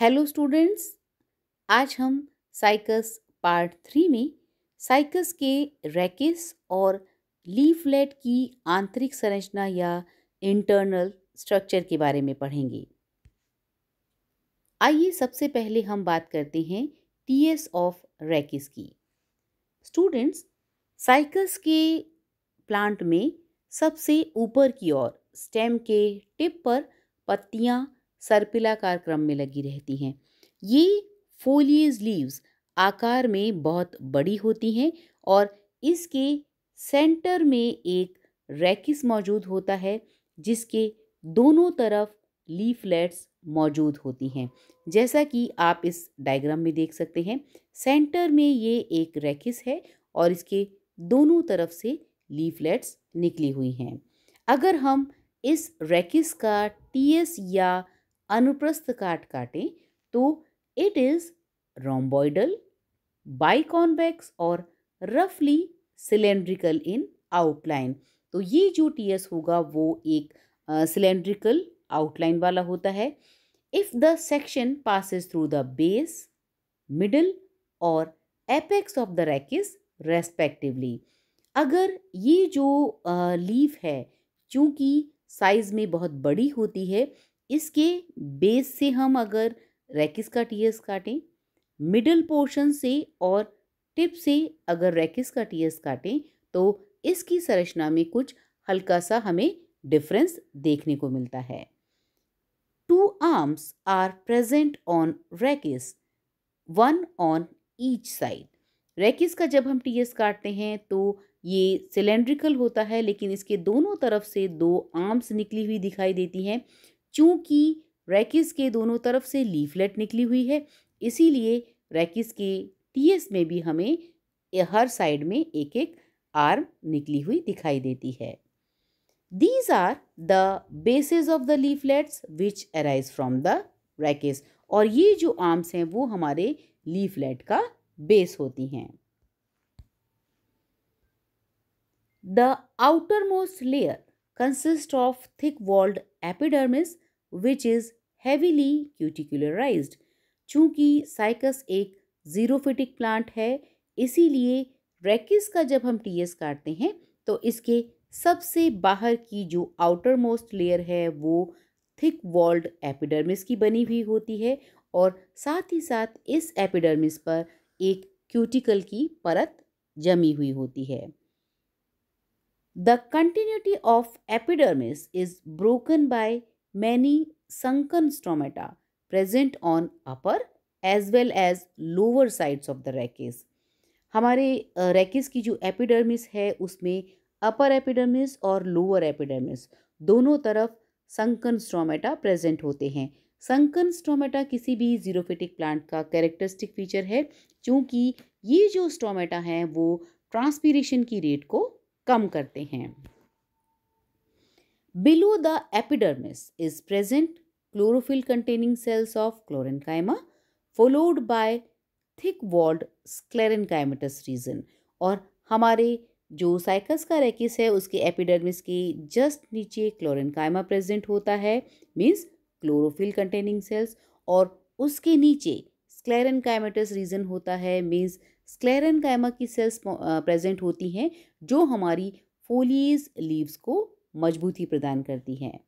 Hello students आज हम Cycas part three में साइकस के रैकिस और लीफलेट की आंतरिक संरचना या इंटरनल स्ट्रक्चर के बारे में पढ़ेंगे आइए सबसे पहले हम बात करते हैं टीएस ऑफ रैकिस की स्टूडेंट्स साइकस के प्लांट में सबसे ऊपर की ओर स्टेम के टिप पर पत्तियाँ सर्पिलाकार क्रम में लगी रहती हैं ये फोलियज लीव्स आकार में बहुत बड़ी होती हैं और इसके सेंटर में एक रैकिस मौजूद होता है जिसके दोनों तरफ लीफलेट्स मौजूद होती हैं जैसा कि आप इस डायग्राम में देख सकते हैं सेंटर में ये एक रैकिस है और इसके दोनों तरफ से लीफलेट्स निकली हुई हैं अगर हम इस रैकिस का टीएस या अनुप्रस्थ काट काटें तो इट इज़ रोम्बॉइडल biconvex और रफली सिलेंड्रिकल इन आउटलाइन तो ये जो टी एस होगा वो एक सिलेंड्रिकल आउटलाइन वाला होता है if the section passes through the base middle और apex of the rachis respectively अगर ये जो लीफ है चूँकि साइज़ में बहुत बड़ी होती है इसके बेस से हम अगर रैकिस का एस काटें मिडल पोर्शन से और टिप से अगर रैकिस का एस काटें तो इसकी संरचना में कुछ हल्का सा हमें डिफरेंस देखने को मिलता है two arms are present on rachis one on each side rachis का जब हम टीएस काटते हैं तो ये सिलेंड्रिकल होता है लेकिन इसके दोनों तरफ से दो आर्म्स निकली हुई दिखाई देती हैं चूँकि रैकिस के दोनों तरफ से लीफलेट निकली हुई है इसीलिए रैकिस के टीएस में भी हमें हर साइड में एक एक आर्म निकली हुई दिखाई देती है these are the bases of the leaflets which arise from the rachis और ये जो आर्म्स हैं वो हमारे लीफलेट का बेस होती हैं the outermost layer consist of thick walled epidermis which is heavily cuticularise चूँकि साइकस एक जीरोफिटिक प्लांट है इसीलिए रैकिस का जब हम टीएस काटते हैं तो इसके सबसे बाहर की जो आउटर मोस्ट लेयर है वो थिक वॉल्ड एपिडर्मिस की बनी हुई होती है और साथ ही साथ इस एपिडर्मिस पर एक क्यूटिकल की परत जमी हुई होती है the continuity of epidermis is broken by many sunken stomata present on upper as well as lower sides of the rachis हमारे रैकिस की जो एपिडर्मिस है उसमें अपर एपिडर्मिस और लोअर एपिडर्मिस दोनों तरफ संकन स्ट्रोमेटा प्रेजेंट होते हैं संकन स्ट्रोमेटा किसी भी जीरोफिटिक प्लांट का कैरेक्टरिस्टिक फीचर है क्योंकि ये जो स्ट्रोमेटा हैं वो ट्रांसपीरेशन की रेट को कम करते हैं Below the epidermis is present chlorophyll containing cells of chlorenchyma followed by thick walled sclerenchymatous region और हमारे जो साइकस का रैकिस है उसके एपिडर्मिस के जस्ट नीचे क्लोरेनकाइमा प्रेजेंट होता है मीन्स क्लोरोफिल कंटेनिंग सेल्स और उसके नीचे स्क्लेरनकाइमेटस रीजन होता है मीन्स स्क्लेरनकाइमा की सेल्स प्रेजेंट होती हैं जो हमारी फोलियज लीव्स को मजबूती प्रदान करती हैं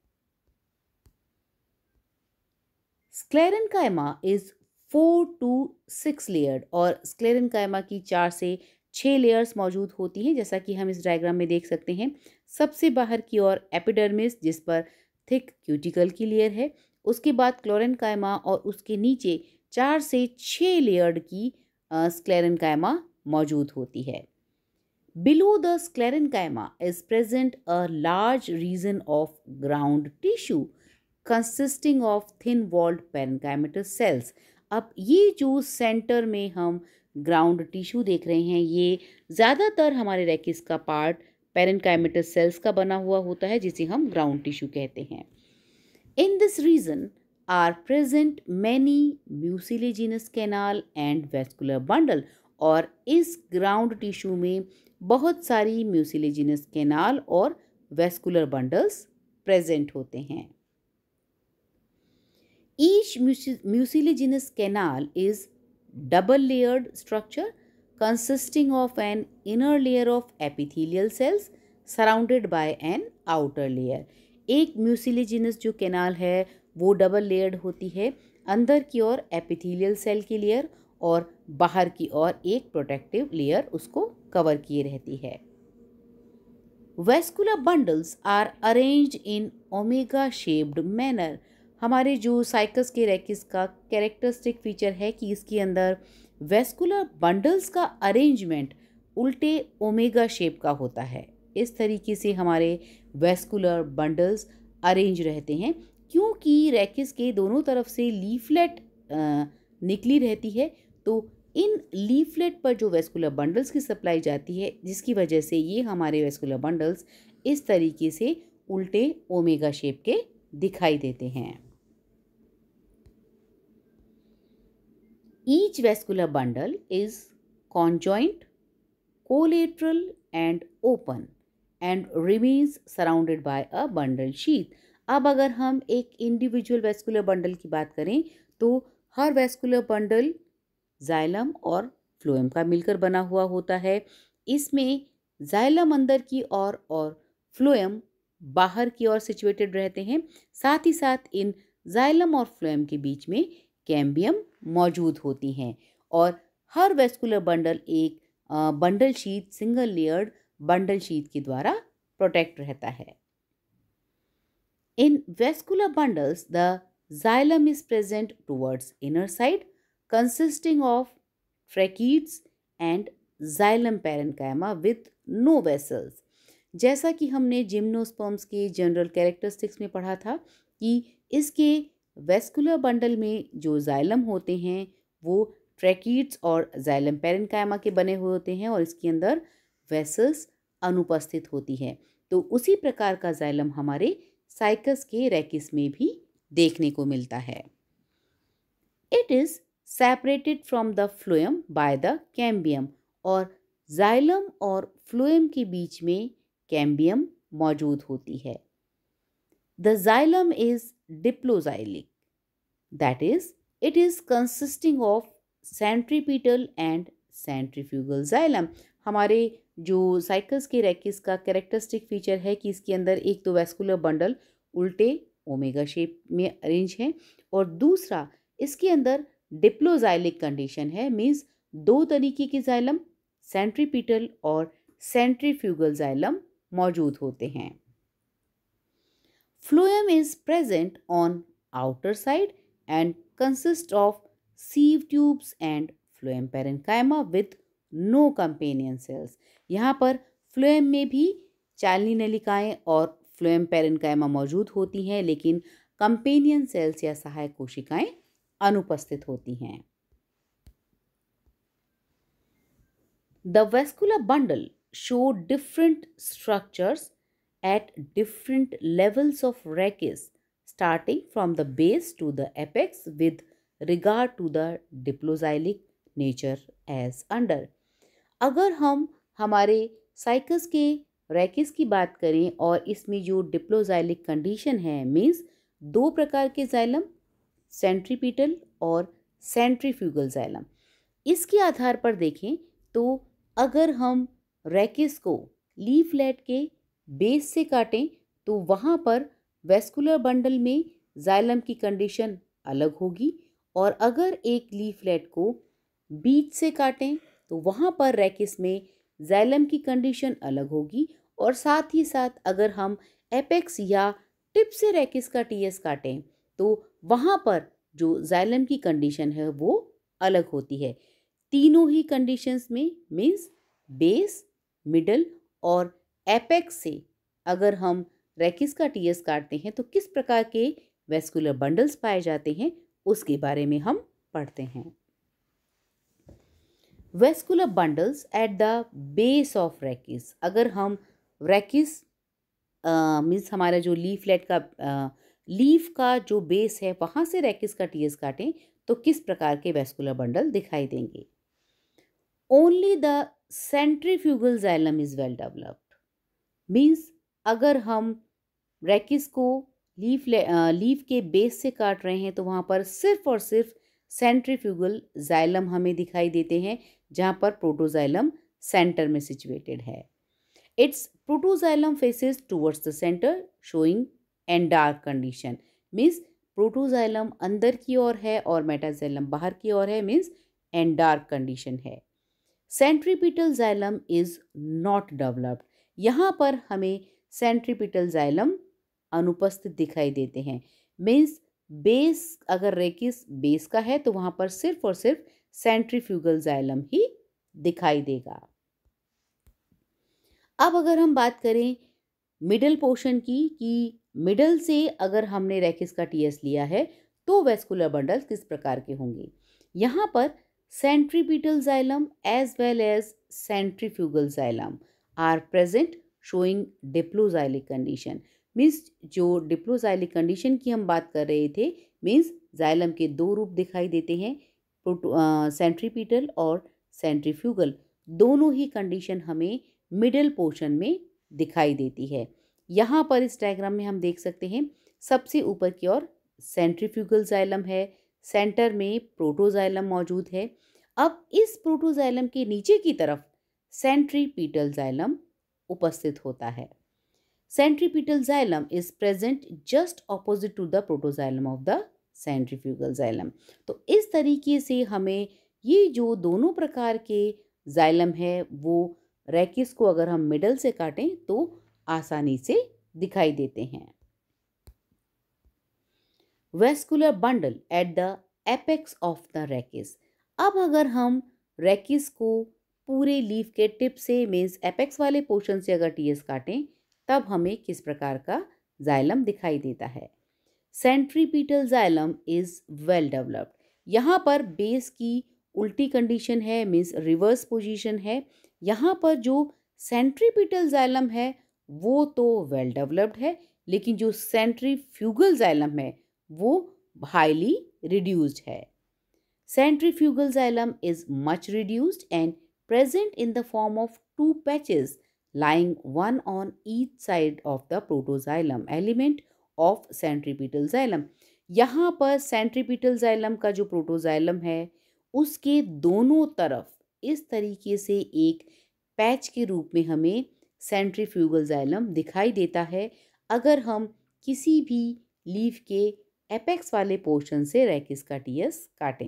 sclerenchyma is four to six layered और स्क्लेरन कायमा की चार से छः लेयर्स मौजूद होती हैं जैसा कि हम इस डायग्राम में देख सकते हैं सबसे बाहर की ओर एपिडर्मिस जिस पर थिक क्यूटिकल की लेयर है उसके बाद क्लोरन कायमा और उसके नीचे चार से छः लेयर्ड की स्क्लेरन कायमा मौजूद होती है Below the sclerenchyma is present a large region of ground tissue consisting of thin-walled parenchymatous cells. अब ये जो सेंटर में हम ग्राउंड टिश्यू देख रहे हैं ये ज़्यादातर हमारे रैकिस का पार्ट पेरेंकाइमेटस सेल्स का बना हुआ होता है जिसे हम ग्राउंड टिश्यू कहते हैं in this region are present many mucilaginous canal and vascular bundle और इस ग्राउंड टिश्यू में बहुत सारी म्यूसिलेजिनस कैनाल और वेस्कुलर बंडल्स प्रेजेंट होते हैं each mucilaginous canal is double layered structure consisting of an inner layer of epithelial cells surrounded by an outer layer एक mucilaginous जो कैनाल है वो डबल लेयर्ड होती है अंदर की ओर एपिथीलियल सेल की लेयर और बाहर की ओर एक प्रोटेक्टिव लेयर उसको कवर किए रहती है vascular bundles are arrange in omega shaped manner हमारे जो साइकस के रैकिस का कैरेक्टरिस्टिक फीचर है कि इसके अंदर वेस्कुलर बंडल्स का अरेंजमेंट उल्टे ओमेगा शेप का होता है इस तरीके से हमारे वेस्कुलर बंडल्स अरेंज रहते हैं क्योंकि रैकिस के दोनों तरफ से लीफलेट निकली रहती है तो इन लीफलेट पर जो वेस्कुलर बंडल्स की सप्लाई जाती है जिसकी वजह से ये हमारे वेस्कुलर बंडल्स इस तरीके से उल्टे ओमेगा शेप के दिखाई देते हैं each vascular bundle is conjoint collateral and open and remains surrounded by a bundle sheath अब अगर हम एक इंडिविजुअल वेस्कुलर बंडल की बात करें तो हर वेस्कुलर बंडल जाइलम और फ्लोएम का मिलकर बना हुआ होता है इसमें जाइलम अंदर की ओर और फ्लोएम बाहर की ओर सिचुएटेड रहते हैं साथ ही साथ इन जाइलम और फ्लोएम के बीच में कैम्बियम मौजूद होती हैं और हर वेस्कुलर बंडल एक bundle sheath single layered bundle sheath के द्वारा प्रोटेक्ट रहता है in vascular bundles the xylem is present towards inner side consisting of tracheids and xylem parenchyma with no vessels जैसा कि हमने जिम्नोस्पर्म्स के जनरल कैरेक्टरिस्टिक्स में पढ़ा था कि इसके वेस्कुलर बंडल में जो जाइलम होते हैं वो ट्रैकिड्स और जाइलम पेरेनकायमा के बने हुए होते हैं और इसके अंदर वेसल्स अनुपस्थित होती है तो उसी प्रकार का जाइलम हमारे साइकस के रैकिस में भी देखने को मिलता है it is separated from the phloem by the cambium और जाइलम और फ्लोएम के बीच में कैम्बियम मौजूद होती है the xylem is diploxylic that is it is consisting of centripetal and centrifugal xylem हमारे जो साइकल्स के रैकिस का कैरेक्टरिस्टिक फीचर है कि इसके अंदर एक तो वैस्कुलर बंडल उल्टे ओमेगा शेप में अरेंज है और दूसरा इसके अंदर डिप्लोजाइलिक कंडीशन है मीन्स दो तरीके के जाइलम सेंट्रीपीटल और सेंट्रीफ्यूगल जाइलम मौजूद होते हैं phloem is present on outer side and consist of sieve tubes and phloem parenchyma with no companion cells यहाँ पर फ्लोएम में भी चालनी नलिकाएं और फ्लोएम पेरेंकाइमा मौजूद होती हैं लेकिन कंपेनियन सेल्स या सहायक कोशिकाएं अनुपस्थित होती हैं the vascular bundle show different structures at different levels of rachis starting from the base to the apex with regard to the diploxylic nature as under अगर हम हमारे साइकस के रैकेस की बात करें और इसमें जो डिप्लोजाइलिक कंडीशन है मीन्स दो प्रकार के जाइलम सेंट्रीपिटल और सेंट्रीफ्यूगल जाइलम इसके आधार पर देखें तो अगर हम रैकिस को लीफलेट के बेस से काटें तो वहाँ पर वेस्कुलर बंडल में जाइलम की कंडीशन अलग होगी और अगर एक लीफलेट को बीच से काटें तो वहाँ पर रैकिस में जाइलम की कंडीशन अलग होगी और साथ ही साथ अगर हम एपेक्स या टिप से रैकिस का टीएस काटें तो वहाँ पर जो जाइलम की कंडीशन है वो अलग होती है तीनों ही कंडीशंस में मीन्स बेस मिडल और एपेक्स से अगर हम रैकिस का टीएस काटते हैं तो किस प्रकार के वेस्कुलर बंडल्स पाए जाते हैं उसके बारे में हम पढ़ते हैं vascular bundles at the base of rachis अगर हम रैकिस मीन्स हमारा जो लीफलेट का आ, लीफ का जो बेस है वहाँ से रैकिस का टीएस काटें तो किस प्रकार के वेस्कुलर बंडल दिखाई देंगे only the centrifugal xylem is well developed means अगर हम रैकिस को लीफ लीफ के बेस से काट रहे हैं तो वहाँ पर सिर्फ और सिर्फ सेंट्रीफ्यूगल जाइलम हमें दिखाई देते हैं जहाँ पर प्रोटोजाइलम सेंटर में सिचुएटेड है its protoxylem faces towards the centre showing and dark condition means protoxylem अंदर की ओर है और मेटाजाइलम बाहर की ओर है मीन्स एंड डार्क कंडीशन है centripetal xylem is not developed यहाँ पर हमें सेंट्रीपिटल जाइलम अनुपस्थित दिखाई देते हैं मीन्स बेस अगर रेकिस बेस का है तो वहाँ पर सिर्फ और सिर्फ सेंट्रीफ्यूगल जाइलम ही दिखाई देगा अब अगर हम बात करें मिडल पोर्शन की कि मिडल से अगर हमने रैकिस का टीएस लिया है तो वेस्कुलर बंडल्स किस प्रकार के होंगे यहाँ पर centripetal xylem as well as centrifugal xylem are present showing diploxylic condition means जो डिप्लोजाइलिक कंडीशन की हम बात कर रहे थे मीन्स जाइलम के दो रूप दिखाई देते हैं सेंट्रीपीटल और सेंट्रीफ्यूगल दोनों ही कंडीशन हमें मिडल पोर्शन में दिखाई देती है यहाँ पर इस डायग्राम में हम देख सकते हैं सबसे ऊपर की ओर सेंट्रीफ्यूगल जाइलम है सेंटर में प्रोटोजाइलम मौजूद है अब इस प्रोटोजाइलम के नीचे की तरफ सेंट्रीपीटल जाइलम उपस्थित होता है centripetal xylem is present just opposite to the protoxylem of the centrifugal xylem तो इस तरीके से हमें ये जो दोनों प्रकार के जाइलम है वो रैकिस को अगर हम मिडल से काटें तो आसानी से दिखाई देते हैं vascular bundle at the apex of the rachis अब अगर हम रैकिस को पूरे लीफ के टिप से मीन्स एपेक्स वाले पोर्शन से अगर टीएस काटें तब हमें किस प्रकार का जाइलम दिखाई देता है centripetal xylem is well developed यहाँ पर बेस की उल्टी कंडीशन है मीन्स रिवर्स पोजीशन है यहाँ पर जो सेंट्रीपीटल जाइलम है वो तो वेल डेवलप्ड है लेकिन जो सेंट्री फ्यूगल जाइलम है वो हाईली रिड्यूस्ड है centrifugal xylem is much reduced and present in the form of two patches lying one on each side of the protoxylem element of centripetal xylem यहाँ पर centripetal xylem का जो protoxylem है उसके दोनों तरफ इस तरीके से एक पैच के रूप में हमें सेंट्रीफ्यूगल जाइलम दिखाई देता है अगर हम किसी भी लीफ के एपेक्स वाले पोर्शन से रैकिस का टीएस काटें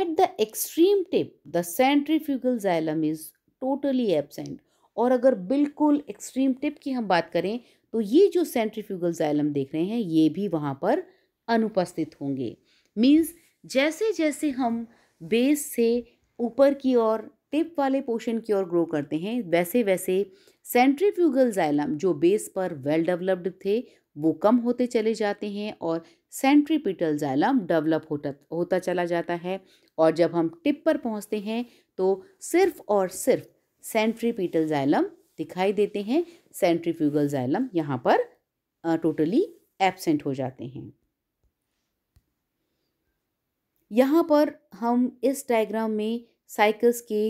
at the extreme tip the centrifugal xylem is totally absent और अगर बिल्कुल एक्सट्रीम टिप की हम बात करें तो ये जो सेंट्रीफ्यूगल जाइलम देख रहे हैं ये भी वहाँ पर अनुपस्थित होंगे मीन्स जैसे जैसे हम बेस से ऊपर की ओर टिप वाले पोर्शन की ओर ग्रो करते हैं वैसे वैसे सेंट्रीफ्यूगल जाइलम जो बेस पर वेल डेवलप्ड थे वो कम होते चले जाते हैं और सेंट्रीपिटल जाइलम डेवलप होता होता चला जाता है और जब हम टिप पर पहुंचते हैं तो सिर्फ और सिर्फ सेंट्रीपिटल जाइलम दिखाई देते हैं सेंट्रीफ्यूगल जाइलम यहाँ पर टोटली एबसेंट हो जाते हैं यहाँ पर हम इस डायग्राम में साइकिल्स के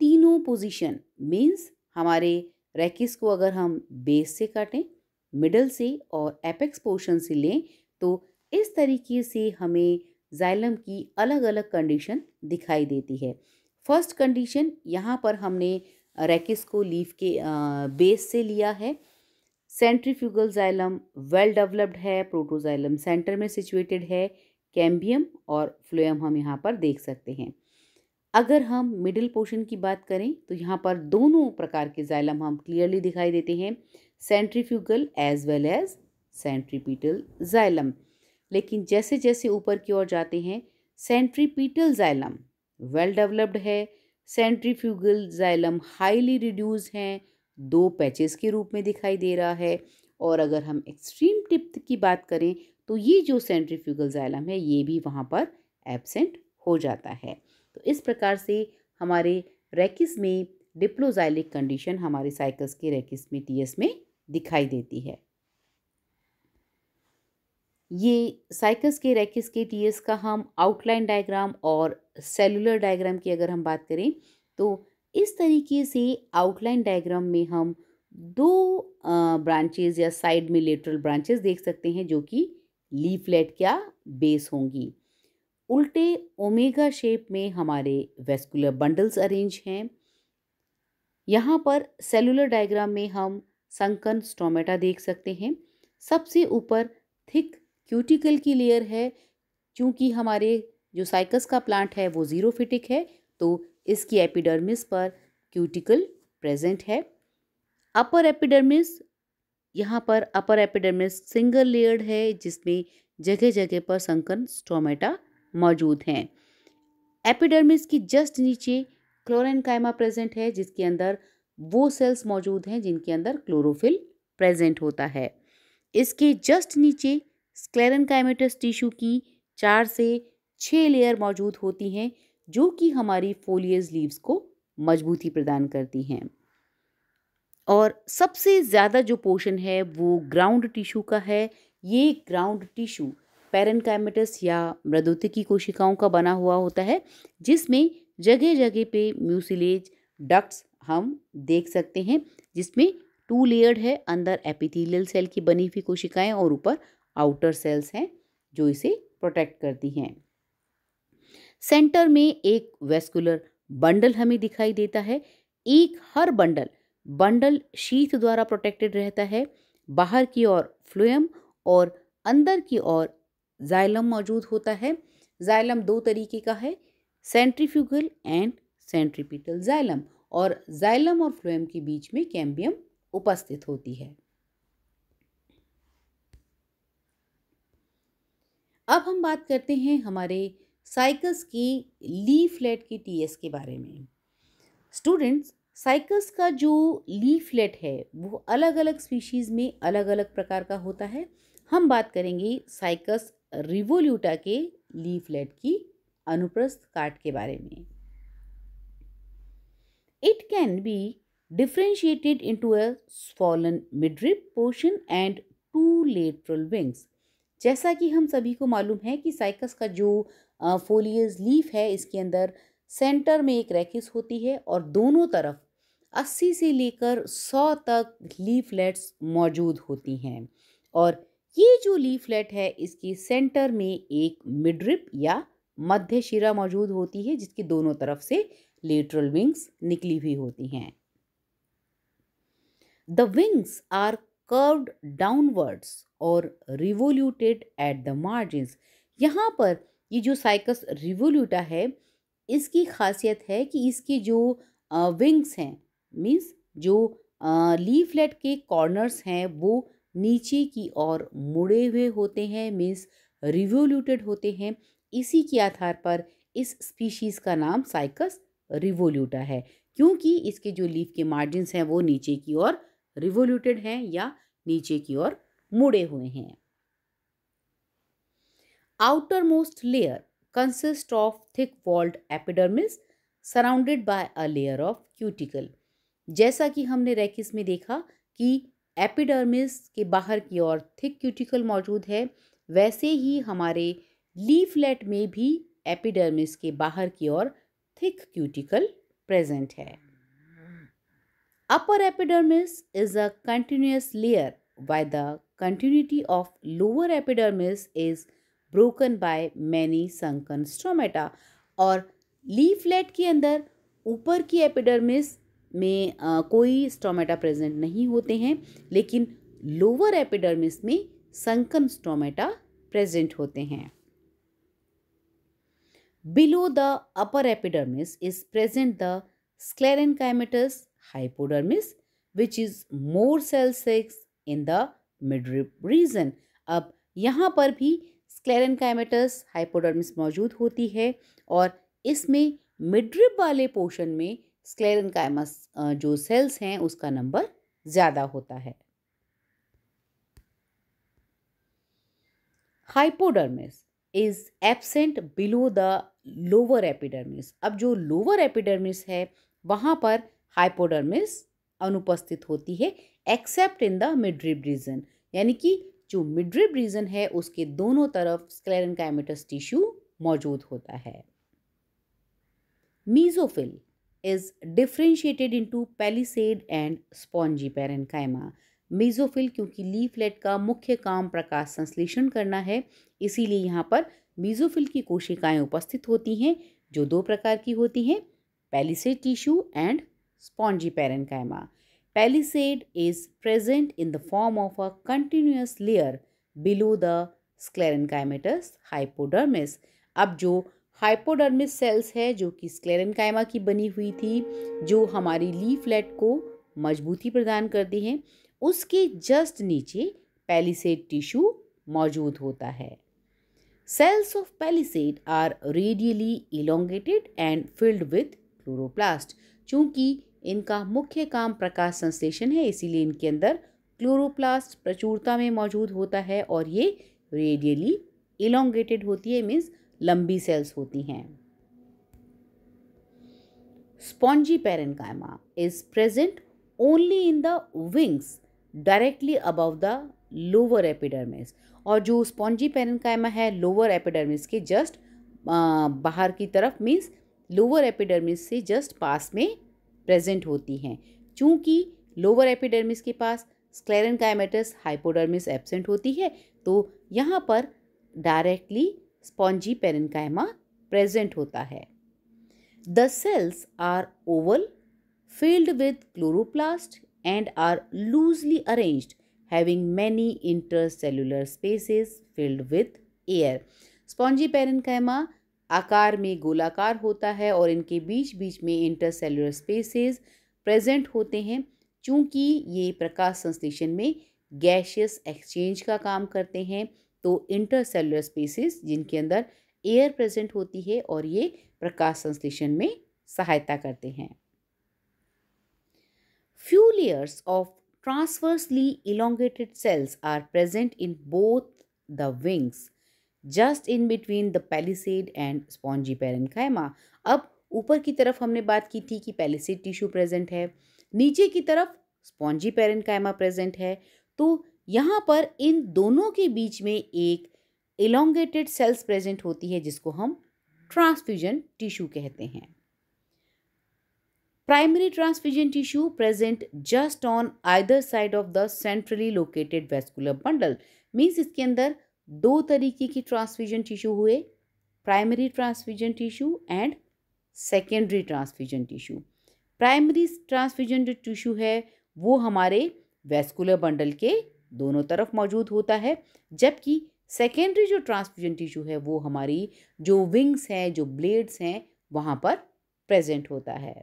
तीनों पोजीशन मींस हमारे रैकिस को अगर हम बेस से काटें मिडल से और एपेक्स पोर्शन से लें तो इस तरीके से हमें जाइलम की अलग अलग कंडीशन दिखाई देती है फर्स्ट कंडीशन यहाँ पर हमने रैकिस को लीफ के बेस से लिया है सेंट्रीफ्यूगल जाइलम वेल डेवलप्ड है प्रोटोजाइलम सेंटर में सिचुएटेड है कैम्बियम और फ्लोएम हम यहाँ पर देख सकते हैं अगर हम मिडिल पोर्शन की बात करें तो यहाँ पर दोनों प्रकार के जाइलम हम क्लियरली दिखाई देते हैं centrifugal as well as centripetal xylem लेकिन जैसे जैसे ऊपर की ओर जाते हैं सेंट्रीपीटल जाइलम वेल डेवलप्ड है सेंट्रीफ्यूगल जाइलम हाईली रिड्यूस हैं दो पैचेस के रूप में दिखाई दे रहा है और अगर हम एक्सट्रीम टिप की बात करें तो ये जो सेंट्रीफ्यूगल जाइलम है ये भी वहाँ पर एबसेंट हो जाता है इस प्रकार से हमारे रैकिस में डिप्लोजाइलिक कंडीशन हमारे साइकिल्स के रैकिस में टीएस में दिखाई देती है ये साइकस के रैकिस के टीएस का हम आउटलाइन डायग्राम और सेलुलर डायग्राम की अगर हम बात करें तो इस तरीके से आउटलाइन डायग्राम में हम दो ब्रांचेज या साइड में लेटरल ब्रांचेज देख सकते हैं जो कि लीफलेट क्या बेस होंगी उल्टे ओमेगा शेप में हमारे वेस्कुलर बंडल्स अरेंज हैं यहाँ पर सेलुलर डायग्राम में हम संकन स्टोमेटा देख सकते हैं सबसे ऊपर थिक क्यूटिकल की लेयर है क्योंकि हमारे जो साइकस का प्लांट है वो ज़ीरो फिटिक है तो इसकी एपिडर्मिस पर क्यूटिकल प्रेजेंट है अपर एपिडर्मिस यहाँ पर अपर एपिडर्मिस सिंगल लेयर्ड है जिसमें जगह जगह पर संकन स्टोमेटा मौजूद हैं एपिडर्मिस की जस्ट नीचे क्लोरेन कायमा प्रेजेंट है जिसके अंदर वो सेल्स मौजूद हैं जिनके अंदर क्लोरोफिल प्रेजेंट होता है इसके जस्ट नीचे स्क्लेरन कायमेटस टिश्यू की चार से छः लेयर मौजूद होती हैं जो कि हमारी फोलियस लीव्स को मजबूती प्रदान करती हैं और सबसे ज़्यादा जो पोर्शन है वो ग्राउंड टिश्यू का है ये ग्राउंड टिश्यू पेरेनकाइमेटस या मृदुति की कोशिकाओं का बना हुआ होता है जिसमें जगह जगह पे म्यूसिलेज डक्ट्स हम देख सकते हैं जिसमें टू लेयर्ड है अंदर एपिथेलियल सेल की बनी हुई कोशिकाएं और ऊपर आउटर सेल्स हैं जो इसे प्रोटेक्ट करती हैं सेंटर में एक वेस्कुलर बंडल हमें दिखाई देता है एक हर बंडल बंडल शीत द्वारा प्रोटेक्टेड रहता है बाहर की ओर फ्लोएम और अंदर की ओर जाइलम मौजूद होता है जाइलम दो तरीके का है सेंट्रीफ्यूगल एंड सेंट्रीपिटल जाइलम और जाइलम और फ्लोएम के बीच में कैम्बियम उपस्थित होती है अब हम बात करते हैं हमारे साइकस की लीफलेट की टीएस के बारे में स्टूडेंट्स साइकस का जो लीफलेट है वो अलग अलग स्पीशीज़ में अलग अलग प्रकार का होता है हम बात करेंगे साइकस रिवोल्यूटा के लीफलेट की अनुप्रस्थ काट के बारे में it can be differentiated into a swollen midrib portion and two lateral wings जैसा कि हम सभी को मालूम है कि साइकस का जो फोलियस लीफ है इसके अंदर सेंटर में एक रैकिस होती है और दोनों तरफ 80 से लेकर 100 तक लीफलेट्स मौजूद होती हैं और ये जो लीफलेट है इसके सेंटर में एक मिडरिप या मध्य शिरा मौजूद होती है जिसकी दोनों तरफ से लेटरल विंग्स निकली हुई होती हैं the wings are curved downwards और रिवोल्यूटेड एट द मार्जिन यहाँ पर ये जो साइकस रिवोल्यूटा है इसकी खासियत है कि इसके जो विंग्स हैं मीन्स जो लीफलेट के कॉर्नर्स हैं वो नीचे की ओर मुड़े हुए होते हैं मीन्स रिवोल्यूटेड होते हैं इसी के आधार पर इस स्पीशीज़ का नाम साइकस रिवोल्यूटा है क्योंकि इसके जो लीफ के मार्जिन्स हैं वो नीचे की ओर रिवोल्यूटेड हैं या नीचे की ओर मुड़े हुए हैं outermost layer consist of thick walled epidermis surrounded by a layer of cuticle जैसा कि हमने रैकिस में देखा कि एपिडर्मिस के बाहर की ओर थिक क्यूटिकल मौजूद है वैसे ही हमारे लीफलेट में भी एपिडर्मिस के बाहर की ओर थिक क्यूटिकल प्रेजेंट है upper epidermis is a continuous layer while the continuity of lower epidermis is broken by many sunken stomata और लीफलेट के अंदर ऊपर की एपिडर्मिस में आ, कोई स्टोमेटा प्रेजेंट नहीं होते हैं लेकिन लोअर एपिडर्मिस में संकन स्टोमेटा प्रेजेंट होते हैं below the upper epidermis is present the sclerenchymatous hypodermis which is more cell sex in the mid region अब यहाँ पर भी स्क्लेरेंकाइमेटस हाइपोडर्मिस मौजूद होती है और इसमें मिड्रिप वाले पोर्शन में स्क्लेरन uh, जो सेल्स हैं उसका नंबर ज़्यादा होता है hypodermis is absent below the lower epidermis अब जो लोअर एपिडर्मिस है वहाँ पर हाइपोडर्मिस अनुपस्थित होती है except in the midrib region यानी कि जो मिड्रिप रीजन है उसके दोनों तरफ स्क्लेरन कायमेटस टिश्यू मौजूद होता है mesophyll is differentiated into palisade and spongy parenchyma mesophyll क्योंकि लीफलेट का मुख्य काम प्रकाश संश्लेषण करना है इसीलिए यहाँ पर मीजोफिल की कोशिकाएं उपस्थित होती हैं जो दो प्रकार की होती हैं palisade tissue and spongy parenchyma palisade is present in the form of a continuous layer below the sclerenchymatous hypodermis अब जो हाइपोडर्मिस सेल्स है जो कि स्क्लेरन की बनी हुई थी जो हमारी लीफलेट को मजबूती प्रदान करती हैं उसके जस्ट नीचे पैलीसेट टिश्यू मौजूद होता है cells of palisade are radially elongated and filled with chloroplast चूँकि इनका मुख्य काम प्रकाश संश्लेषण है इसीलिए इनके अंदर क्लोरोप्लास्ट प्रचुरता में मौजूद होता है और ये रेडियली इलोंगेटेड होती है मीन्स लंबी सेल्स होती हैं spongy parenchyma is present only in the wings directly above the lower epidermis और जो स्पॉन्जी पेरेन्काइमा है लोअर एपिडर्मिस के जस्ट बाहर की तरफ मीन्स लोअर एपिडर्मिस से जस्ट पास में प्रेजेंट होती हैं चूँकि लोअर एपिडर्मिस के पास स्क्लेरन हाइपोडर्मिस एबसेंट होती है तो यहाँ पर डायरेक्टली स्पॉन्जी पेरेन्काइमा प्रेजेंट होता है the cells are oval filled chloroplast and are loosely loosely having many inter intercellular spaces filled with air spongy parenchyma आकार में गोलाकार होता है और इनके बीच बीच में इंटरसेलुलर स्पेसेस प्रेजेंट होते हैं चूंकि ये प्रकाश संश्लेषण में गैशियस एक्सचेंज का काम करते हैं तो इंटरसेलुलर स्पेसिस जिनके अंदर एयर प्रेजेंट होती है और ये प्रकाश संश्लेषण में सहायता करते हैं few layers of transversely elongated cells are present in both the wings just in between the palisade and spongy parenchyma अब ऊपर की तरफ हमने बात की थी कि पेलिसेड टिश्यू प्रेजेंट है नीचे की तरफ स्पॉन्जी पेरेंखाइमा प्रेजेंट है तो यहाँ पर इन दोनों के बीच में एक इलोंगेटेड सेल्स प्रेजेंट होती है जिसको हम ट्रांसफ्यूजन टिश्यू कहते हैं primary transfusion tissue present just on either side of the centrally located vascular bundle means इसके अंदर दो तरीके की ट्रांसफ्यूजन टिश्यू हुए primary transfusion tissue and secondary transfusion tissue primary transfusion जो टिश्यू है वो हमारे वेस्कुलर बंडल के दोनों तरफ मौजूद होता है जबकि सेकेंडरी जो ट्रांसफ्यूजन टिश्यू है वो हमारी जो विंग्स हैं जो ब्लेड्स हैं वहाँ पर प्रेजेंट होता है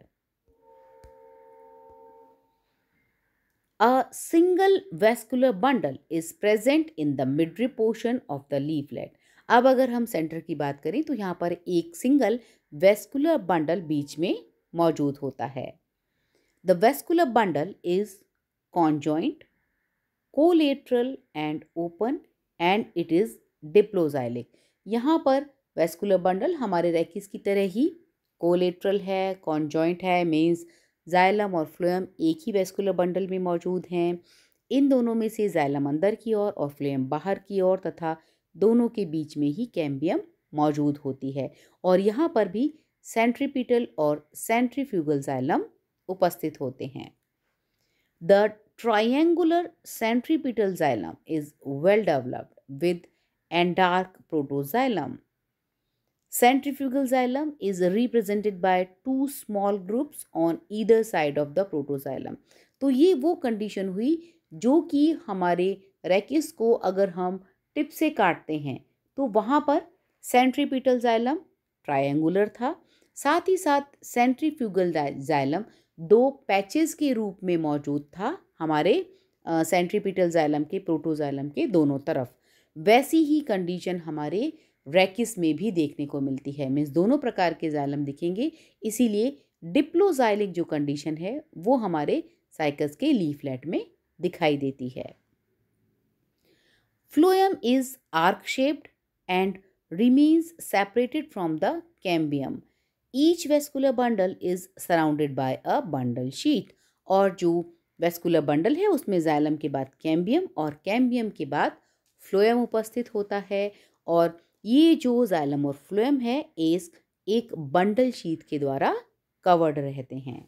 a single vascular bundle is present in the midrib portion of the leaflet अब अगर हम सेंटर की बात करें तो यहाँ पर एक सिंगल वेस्कुलर बंडल बीच में मौजूद होता है the vascular bundle is conjoint collateral and open and it is diploxylic यहाँ पर वेस्कुलर बंडल हमारे रैकिस की तरह ही कोलेट्रल है कॉन्जॉइंट है मीन्स जाइलम और फ्लोएम एक ही वेस्कुलर बंडल में मौजूद हैं इन दोनों में से जाइलम अंदर की ओर और, फ्लोएम बाहर की ओर तथा दोनों के बीच में ही कैम्बियम मौजूद होती है और यहाँ पर भी सेंट्रीपिटल और सेंट्रीफ्यूगल जाइलम उपस्थित होते हैं the triangular centripetal xylem is well developed with dark protoxylem centrifugal xylem is represented by two small groups on either side of the protoxylem तो ये वो कंडीशन हुई जो कि हमारे रैकिस को अगर हम टिप से काटते हैं तो वहाँ पर सेंट्रीपिटल जाइलम ट्राइंगुलर था साथ ही साथ सेंट्रीफ्यूगल जाइलम दो पैचेस के रूप में मौजूद था हमारे सेंट्रीपिटल जाइलम के प्रोटोजाइलम के दोनों तरफ वैसी ही कंडीशन हमारे रैकिस में भी देखने को मिलती है मीन्स दोनों प्रकार के जाइलम दिखेंगे इसीलिए डिप्लोजाइलिक जो कंडीशन है वो हमारे साइकस के लीफलेट में दिखाई देती है phloem is arc shaped and remains separated from the cambium each vascular bundle is surrounded by a bundle sheath और जो वेस्कुलर बंडल है उसमें जाइलम के बाद कैम्बियम और कैम्बियम के बाद फ्लोएम उपस्थित होता है और ये जो जाइलम और फ्लोएम है एस एक बंडल शीत के द्वारा कवर्ड रहते हैं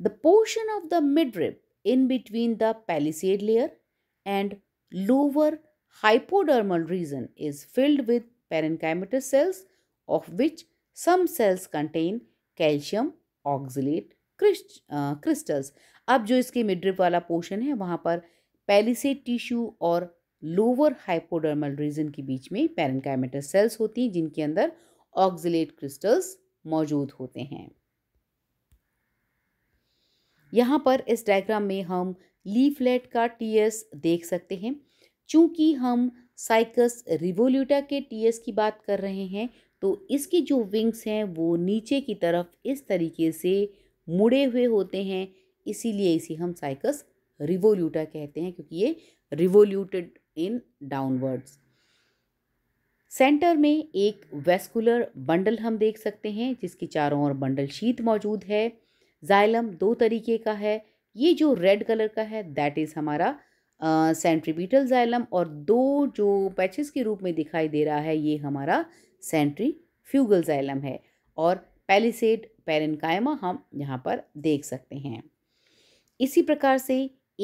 the portion of the midrib in between the palisade layer and lower hypodermal region is filled with parenchymatous cells of which some cells contain calcium oxalate crystals अब जो इसके midrib वाला portion है वहाँ पर पेलिसेट टिश्यू और lower hypodermal region के बीच में पैरनकाइमेटर सेल्स होती हैं जिनके अंदर ऑक्जिलेट क्रिस्टल्स मौजूद होते हैं यहाँ पर इस डायग्राम में हम लीफलेट का टीएस देख सकते हैं चूँकि हम साइकस रिवोल्यूटा के टीएस की बात कर रहे हैं तो इसकी जो विंग्स हैं वो नीचे की तरफ इस तरीके से मुड़े हुए होते हैं इसीलिए इसे हम साइकस रिवोल्यूटा कहते हैं क्योंकि ये रिवोल्यूटेड इन डाउनवर्ड्स सेंटर में एक वेस्कुलर बंडल हम देख सकते हैं जिसकी चारों ओर बंडल शीत मौजूद है जाइलम दो तरीके का है ये जो रेड कलर का है दैट इज़ हमारा सेंट्रीबीटल जाइलम और दो जो पैचेस के रूप में दिखाई दे रहा है ये हमारा सेंट्री फ्यूगल जाइलम है और पैलिसेड पेरेनकायमा हम यहाँ पर देख सकते हैं इसी प्रकार से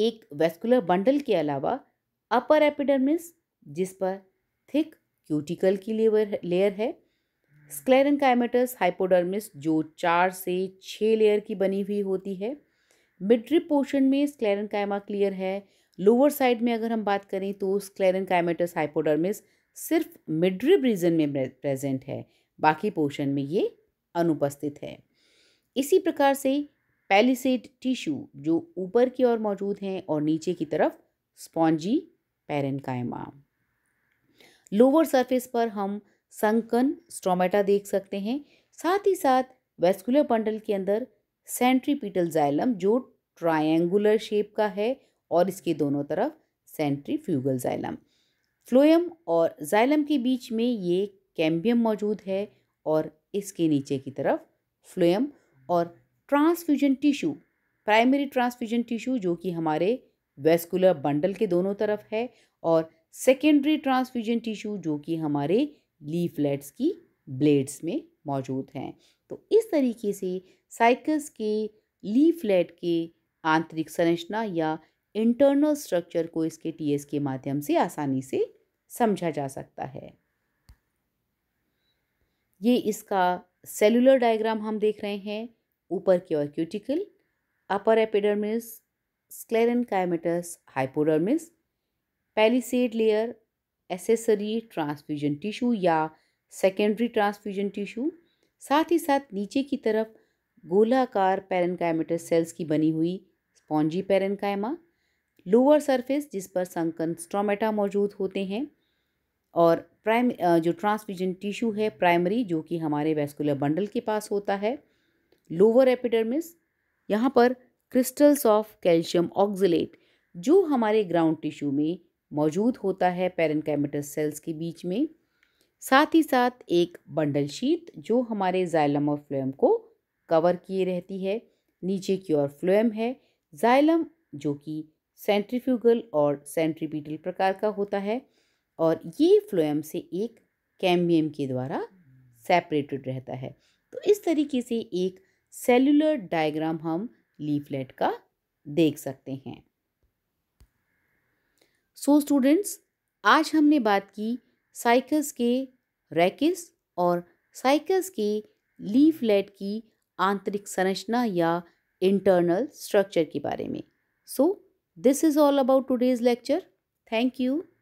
एक वेस्कुलर बंडल के अलावा अपर एपिडर्मिस जिस पर थिक क्यूटिकल की लेवर लेयर है स्क्लेरन हाइपोडर्मिस जो चार से छः लेयर की बनी हुई होती है मिड्रिप पोर्शन में स्क्लेरन क्लियर है लोअर साइड में अगर हम बात करें तो स्क्लेरन हाइपोडर्मिस सिर्फ मिड्रिप रीजन में प्रेजेंट है बाकी पोर्शन में ये अनुपस्थित है इसी प्रकार से पैलिसेट टिश्यू जो ऊपर की ओर मौजूद हैं और नीचे की तरफ स्पॉन्जी पैरनकाइमा लोअर सरफेस पर हम संकन स्ट्रोमेटा देख सकते हैं साथ ही साथ वेस्कुलर बंडल के अंदर सेंट्रीपिटल जाइलम जो ट्रायंगुलर शेप का है और इसके दोनों तरफ सेंट्रीफ्यूगल जाइलम फ्लोयम और जाइलम के बीच में ये कैम्बियम मौजूद है और इसके नीचे की तरफ फ्लोएम और transfusion tissue primary transfusion tissue जो कि हमारे वेस्कुलर बंडल के दोनों तरफ है और सेकेंडरी ट्रांसफ्यूजन टिश्यू जो कि हमारे लीफलेट्स की ब्लेड्स में मौजूद हैं तो इस तरीके से साइकस के लीफलेट के आंतरिक संरचना या इंटरनल स्ट्रक्चर को इसके टीएस के माध्यम से आसानी से समझा जा सकता है ये इसका सेलुलर डायग्राम हम देख रहे हैं ऊपर की ओर cuticle upper epidermis sclerenchymatous hypodermis palisade layer accessory transfusion tissue या सेकेंडरी ट्रांसफ्यूजन टिश्यू साथ ही साथ नीचे की तरफ गोलाकार पैरेनकाइमेटस सेल्स की बनी हुई स्पॉन्जी पैरेनकाइमा लोअर सरफेस जिस पर संकन स्ट्रोमेटा मौजूद होते हैं और प्राइम जो ट्रांसविजन टिश्यू है प्राइमरी जो कि हमारे वेस्कुलर बंडल के पास होता है लोअर एपिडर्मिस यहाँ पर क्रिस्टल्स ऑफ कैल्शियम ऑक्जिलेट जो हमारे ग्राउंड टिश्यू में मौजूद होता है पेरेंकाइमेटस सेल्स के बीच में साथ ही साथ एक बंडल शीट जो हमारे जाइलम और फ्लोएम को कवर किए रहती है नीचे की ओर फ्लोएम है जाइलम जो कि सेंट्रीफ्यूगल और सेंट्रीपीटल प्रकार का होता है और ये फ्लोएम से एक कैम्बियम के द्वारा सेपरेटेड रहता है तो इस तरीके से एक सेलुलर डायग्राम हम लीफलेट का देख सकते हैं सो so स्टूडेंट्स आज हमने बात की साइकस के रैकिस और साइकस के लीफलेट की आंतरिक संरचना या इंटरनल स्ट्रक्चर के बारे में so this is all about today's lecture thank you